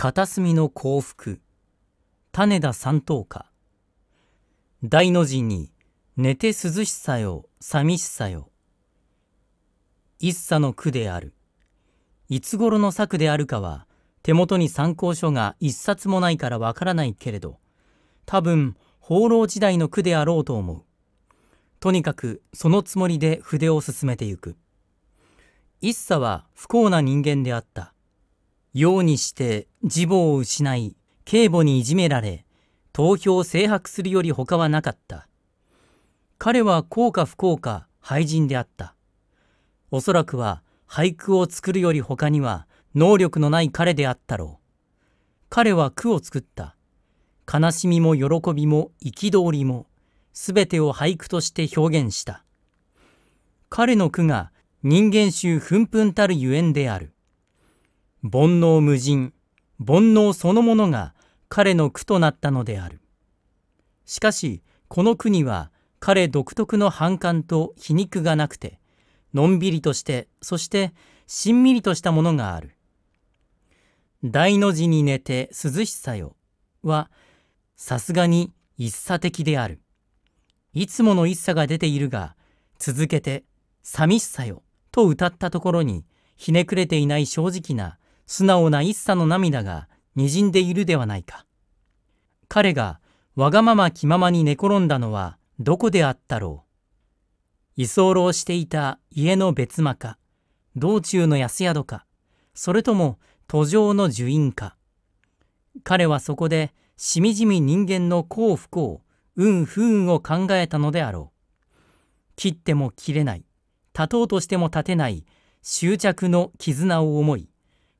片隅の幸福種田三等家大の字に寝て涼しさよ寂しさよ一茶の句であるいつ頃の作であるかは手元に参考書が一冊もないからわからないけれど多分放浪時代の句であろうと思うとにかくそのつもりで筆を進めてゆく一茶は不幸な人間であったようにして自母を失い、警母にいじめられ、投票を制覇するより他はなかった。彼は幸か不幸か廃人であった。おそらくは俳句を作るより他には能力のない彼であったろう。彼は句を作った。悲しみも喜びも憤りも、すべてを俳句として表現した。彼の句が人間臭憤んたるゆえんである。煩悩無尽、煩悩そのものが彼の苦となったのである。しかし、この苦には彼独特の反感と皮肉がなくて、のんびりとして、そしてしんみりとしたものがある。大の字に寝て涼しさよは、さすがに一茶的である。いつもの一茶が出ているが、続けて寂しさよと歌ったところに、ひねくれていない正直な素直な一茶の涙が滲んでいるではないか。彼がわがまま気ままに寝転んだのはどこであったろう。居候していた家の別間か、道中の安宿か、それとも途上の樹院か。彼はそこでしみじみ人間の幸不幸、運不運を考えたのであろう。切っても切れない、立とうとしても立てない、執着の絆を思い、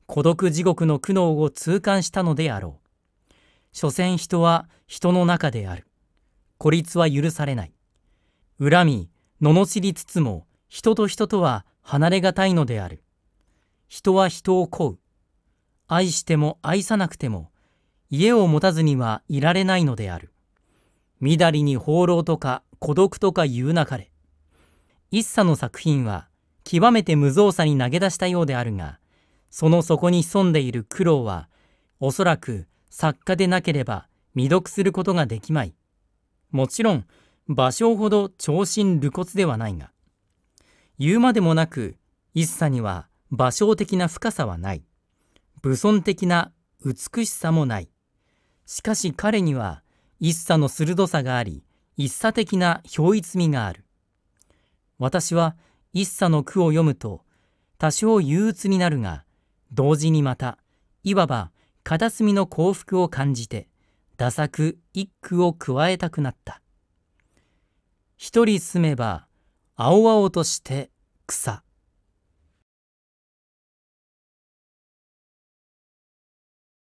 孤独地獄の苦悩を痛感したのであろう。所詮人は人の中である。孤立は許されない。恨み、罵りつつも、人と人とは離れがたいのである。人は人を乞う。愛しても愛さなくても、家を持たずにはいられないのである。みだりに放浪とか孤独とか言うなかれ。一茶の作品は、極めて無造作に投げ出したようであるが、その底に潜んでいる苦労は、おそらく作家でなければ未読することができまい。もちろん、芭蕉ほど長身露骨ではないが、言うまでもなく、一茶には芭蕉的な深さはない。武尊的な美しさもない。しかし彼には、一茶の鋭さがあり、一茶的な表一味がある。私は、一茶の句を読むと、多少憂鬱になるが、同時にまたいわば片隅の幸福を感じて打作一句を加えたくなった一人住めば青々として草